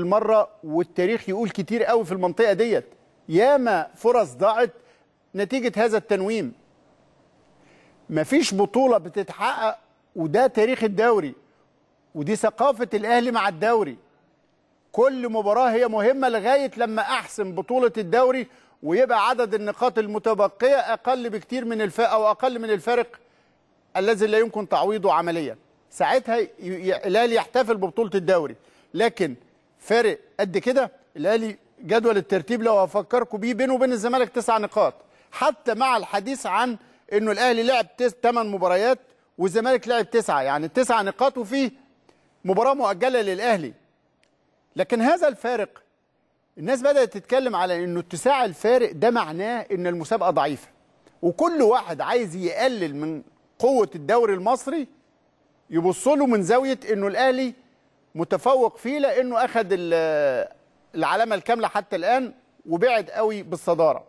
المرة والتاريخ يقول كتير قوي في المنطقة ديت ياما فرص ضاعت نتيجة هذا التنويم مفيش بطولة بتتحقق وده تاريخ الدوري ودي ثقافة الأهلي مع الدوري كل مباراة هي مهمة لغاية لما أحسم بطولة الدوري ويبقى عدد النقاط المتبقية أقل بكتير من الفرق أو أقل من الفرق الذي لا يمكن تعويضه عمليا ساعتها الأهلي يحتفل ببطولة الدوري لكن فارق قد كده الاهلي جدول الترتيب لو هفكركم بيه بينه وبين الزمالك تسع نقاط حتى مع الحديث عن انه الاهلي لعب ثمان مباريات والزمالك لعب تسعه يعني تسع نقاط وفيه مباراه مؤجله للاهلي لكن هذا الفارق الناس بدات تتكلم على انه اتساع الفارق ده معناه ان المسابقه ضعيفه وكل واحد عايز يقلل من قوه الدوري المصري يبص له من زاويه انه الاهلي متفوق فيه لانه اخذ العلامه الكامله حتى الان وبعد قوي بالصداره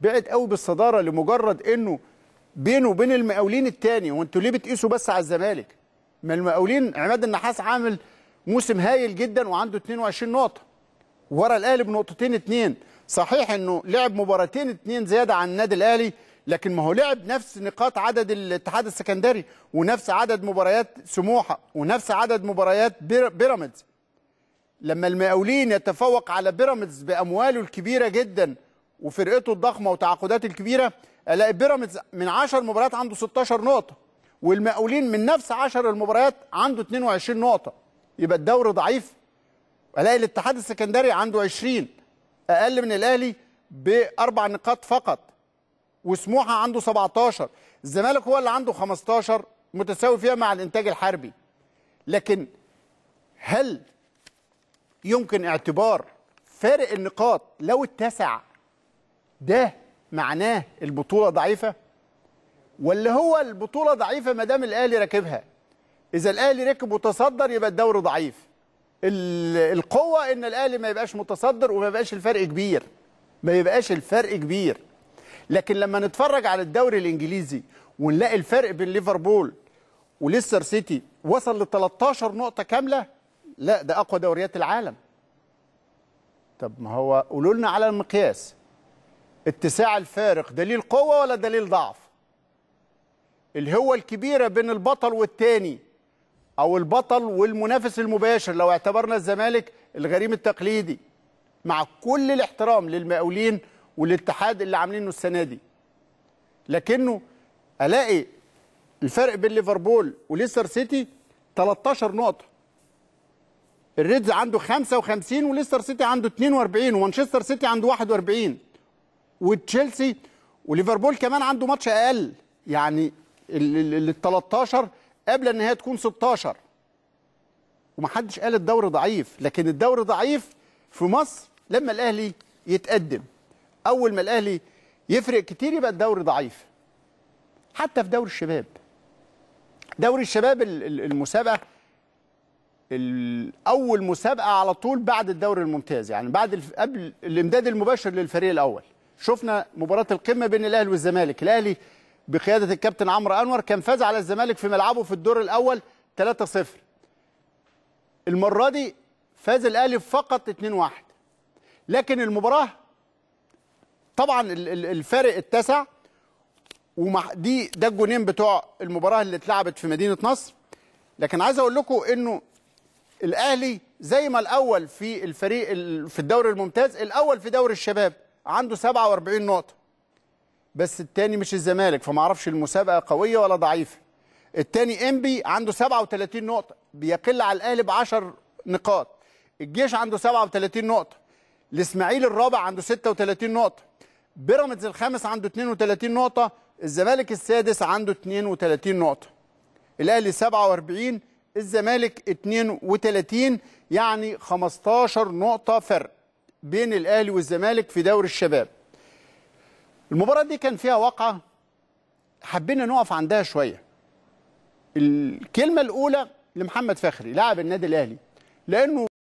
بعد قوي بالصداره لمجرد انه بينه وبين المقاولين الثاني وانتوا ليه بتقيسوا بس على الزمالك ما المقاولين عماد النحاس عامل موسم هايل جدا وعنده 22 نقطه ورا الاهلي بنقطتين اتنين صحيح انه لعب مباراتين اتنين زياده عن النادي الاهلي لكن ما هو لعب نفس نقاط عدد الاتحاد السكندري ونفس عدد مباريات سموحه ونفس عدد مباريات بيراميدز لما المقاولين يتفوق على بيراميدز بامواله الكبيره جدا وفرقته الضخمه وتعاقداته الكبيره الاقي بيراميدز من 10 مباريات عنده 16 نقطه والمقاولين من نفس 10 المباريات عنده 22 نقطه يبقى الدوري ضعيف الاقي الاتحاد السكندري عنده 20 اقل من الاهلي باربع نقاط فقط وسموحه عنده 17 الزمالك هو اللي عنده 15 متساوي فيها مع الانتاج الحربي لكن هل يمكن اعتبار فارق النقاط لو اتسع ده معناه البطوله ضعيفه ولا هو البطوله ضعيفه ما دام الاهلي راكبها اذا الاهلي ركب وتصدر يبقى الدوري ضعيف القوه ان الاهلي ما يبقاش متصدر وما يبقاش الفرق كبير ما يبقاش الفرق كبير لكن لما نتفرج على الدوري الانجليزي ونلاقي الفرق بين ليفربول وليستر سيتي وصل ل 13 نقطه كامله لا ده اقوى دوريات العالم طب ما هو قولوا لنا على المقياس اتساع الفارق دليل قوه ولا دليل ضعف الهوة الكبيرة بين البطل والتاني أو البطل والمنافس المباشر لو اعتبرنا الزمالك الغريم التقليدي مع كل الاحترام للمقاولين والاتحاد اللي عاملينه السنه دي لكنه الاقي الفرق بين ليفربول وليستر سيتي 13 نقطه الريدز عنده 55 وليستر سيتي عنده 42 ومانشستر سيتي عنده 41 وتشيلسي وليفربول كمان عنده ماتش اقل يعني ال 13 قبل ان هي تكون 16 ومحدش قال الدوري ضعيف لكن الدوري ضعيف في مصر لما الاهلي يتقدم اول ما الاهلي يفرق كتير يبقى الدوري ضعيف حتى في دوري الشباب دوري الشباب المسابقه اول مسابقه على طول بعد الدوري الممتاز يعني بعد قبل الامداد المباشر للفريق الاول شفنا مباراه القمه بين الاهلي والزمالك الاهلي بقياده الكابتن عمرو انور كان فاز على الزمالك في ملعبه في الدور الاول 3-0 المره دي فاز الاهلي فقط 2-1 لكن المباراه طبعا الفارق اتسع ودي دي ده الجونين بتوع المباراه اللي اتلعبت في مدينه نصر لكن عايز اقول لكم انه الاهلي زي ما الاول في الفريق في الدوري الممتاز الاول في دوري الشباب عنده 47 نقطه بس الثاني مش الزمالك فما اعرفش المسابقه قويه ولا ضعيفه الثاني انبي عنده 37 نقطه بيقل على الاهلي ب 10 نقاط الجيش عنده 37 نقطه الاسماعيلي الرابع عنده 36 نقطه بيراميدز الخامس عنده 32 نقطة الزمالك السادس عنده 32 نقطة الأهلي 47 الزمالك 32 يعني 15 نقطة فرق بين الأهلي والزمالك في دوري الشباب المباراة دي كان فيها واقعة حبينا نقف عندها شوية الكلمة الأولى لمحمد فخري لاعب النادي الأهلي لأنه